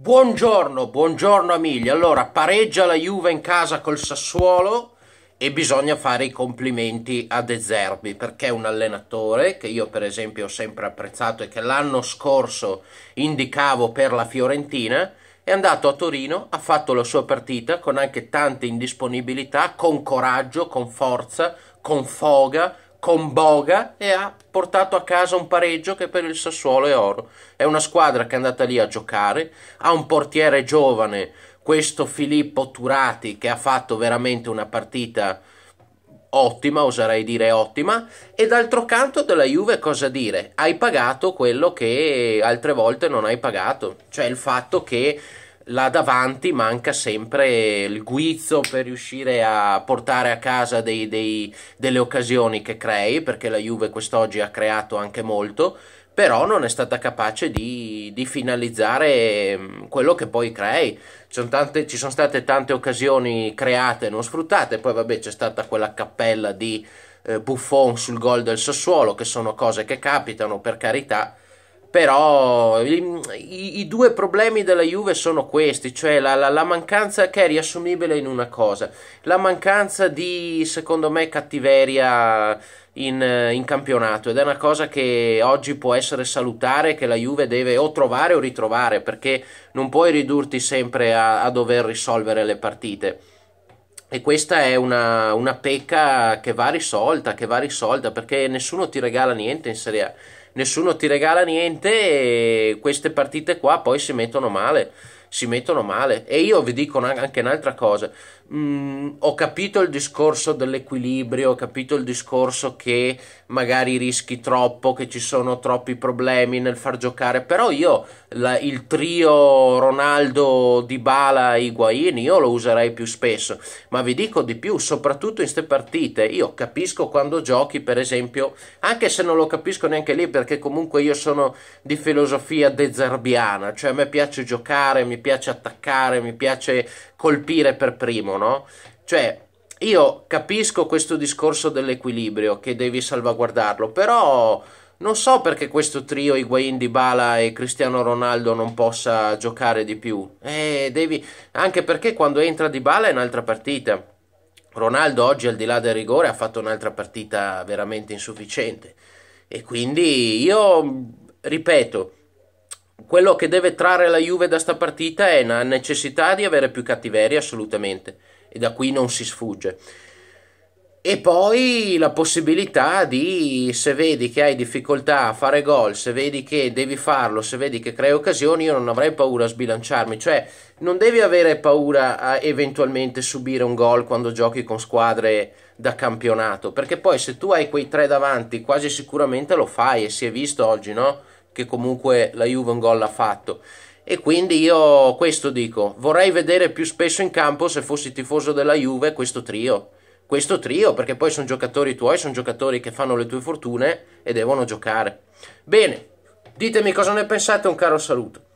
Buongiorno, buongiorno Amilia. Allora, pareggia la Juve in casa col Sassuolo e bisogna fare i complimenti a De Zerbi perché è un allenatore che io per esempio ho sempre apprezzato e che l'anno scorso indicavo per la Fiorentina. È andato a Torino, ha fatto la sua partita con anche tante indisponibilità, con coraggio, con forza, con foga, con Boga e ha portato a casa un pareggio che per il Sassuolo è oro. È una squadra che è andata lì a giocare, ha un portiere giovane, questo Filippo Turati, che ha fatto veramente una partita ottima, oserei dire ottima, e d'altro canto della Juve cosa dire? Hai pagato quello che altre volte non hai pagato, cioè il fatto che là davanti manca sempre il guizzo per riuscire a portare a casa dei, dei, delle occasioni che crei, perché la Juve quest'oggi ha creato anche molto, però non è stata capace di, di finalizzare mm, quello che poi crei. Sono tante, ci sono state tante occasioni create e non sfruttate, poi vabbè c'è stata quella cappella di eh, Buffon sul gol del Sassuolo, che sono cose che capitano per carità però i, i, i, due problemi della Juve sono questi, cioè la, la, la, mancanza che è riassumibile in una cosa, la mancanza di, secondo me, cattiveria in, in, campionato ed è una cosa che oggi può essere salutare, che la Juve deve o trovare o ritrovare, perché non puoi ridurti sempre a, a dover risolvere le partite. E questa è una, una pecca che va risolta, che va risolta, perché nessuno ti regala niente in Serie A nessuno ti regala niente e queste partite qua poi si mettono male si mettono male. E io vi dico anche un'altra cosa. Mm, ho capito il discorso dell'equilibrio, ho capito il discorso che magari rischi troppo, che ci sono troppi problemi nel far giocare, però io la, il trio Ronaldo, Dybala, Higuain, io lo userei più spesso, ma vi dico di più, soprattutto in queste partite, io capisco quando giochi, per esempio, anche se non lo capisco neanche lì, perché comunque io sono di filosofia dezerbiana, cioè a me piace giocare, mi piace attaccare, mi piace colpire per primo, no? Cioè, io capisco questo discorso dell'equilibrio, che devi salvaguardarlo, però... Non so perché questo trio Higuain, Dybala e Cristiano Ronaldo non possa giocare di più. Eh, devi... Anche perché quando entra Dybala è un'altra partita. Ronaldo oggi al di là del rigore ha fatto un'altra partita veramente insufficiente. E quindi io ripeto, quello che deve trarre la Juve da sta partita è la necessità di avere più cattiveria assolutamente e da qui non si sfugge. E poi la possibilità di, se vedi che hai difficoltà a fare gol, se vedi che devi farlo, se vedi che crei occasioni, io non avrei paura a sbilanciarmi. Cioè, non devi avere paura a eventualmente subire un gol quando giochi con squadre da campionato, perché poi se tu hai quei tre davanti, quasi sicuramente lo fai e si è visto oggi, no? Che comunque la Juve un gol l'ha fatto. E quindi io questo dico, vorrei vedere più spesso in campo se fossi tifoso della Juve questo trio questo trio, perché poi sono giocatori tuoi, sono giocatori che fanno le tue fortune e devono giocare. Bene, ditemi cosa ne pensate, un caro saluto.